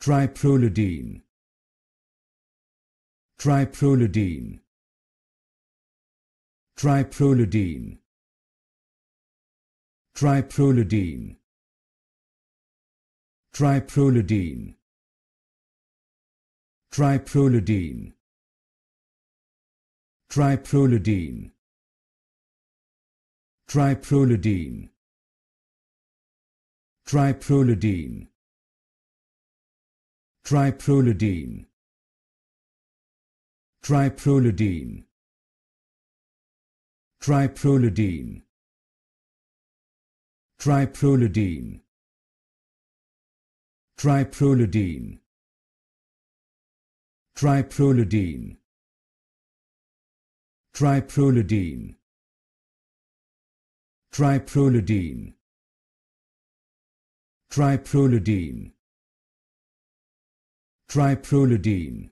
Triprolidine. Triprolidine. Triprolidine. Triprolidine. Triprolidine. Triprolidine. Triprolidine. Triprolidine. Triprolidine. Triprolidine. Triprolidine. Triprolidine. Triprolidine. Triprolidine. Triprolidine. Triprolidine. Triprolidine. Triprolidine. Triprolidine